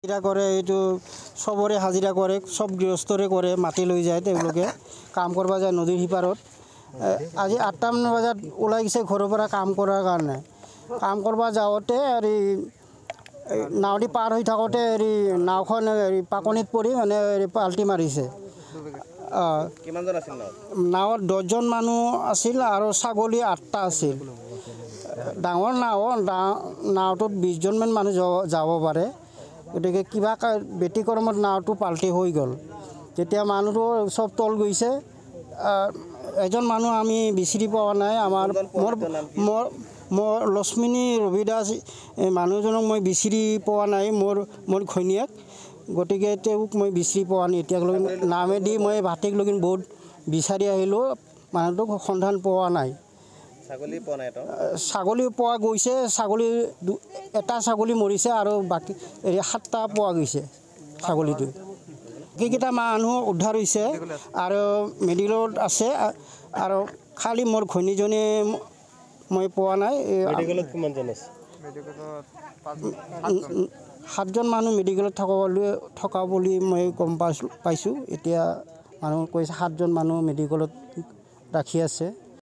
হাজিরা করে এইটো সবরে হাজিরা করে সব গৃহস্থরে করে মাটি লই যায় তেওঁলোকে কাম করবা যায় নদীর সিপারত আজি আটটামান বাজার ওলাই গেছে ঘরপরা কাম করার কারণে কাম করবা যাওতে হেরি নাওটি পার হয়ে থাকতে হেরি নাওখন হেরি পাকনিত পরি মানে পাল্টি মারিছে নাওত দশজন মানুহ আছিল আৰু ছাগলী আঠটা আছিল ডাঙৰ নাও নাওটোত বিশজনমান মানুহ যাব পাৰে গতিকে কিবা ব্যতিক্ৰমত নাওটো পাল্টি হৈ গ'ল তেতিয়া মানুহটো চব তল গৈছে এজন মানুহ আমি বিচাৰি পোৱা নাই আমাৰ মোৰ মোৰ মোৰ লক্ষ্মিনী ৰবিদাস মানুহজনক মই বিচিৰি পোৱা নাই মোৰ মোৰ ঘৈণীয়েক গতিকে তেওঁক মই বিচাৰি পোৱা নাই এতিয়ালৈকে নামেদি মই ভাতিক লগিন বহুত বিচাৰি আহিলোঁ মানুহটোক সন্ধান পোৱা নাই ছাগলী পোৱা নাই ছাগলী পোৱা গৈছে ছাগলী এটা ছাগলী মৰিছে আৰু বাকী সাতটা পোৱা গৈছে ছাগলীটো কেইকেইটা মানুহ উদ্ধাৰ হৈছে আৰু মেডিকেলত আছে আৰু খালি মোৰ ঘৈনীজনী মই পোৱা নাই সাতজন মানুহ মেডিকেলত থকা বুলি থকা বুলি মই গম পাইছোঁ পাইছোঁ এতিয়া মানুহ কৈছে সাতজন মানুহ মেডিকেলত ৰাখি আছে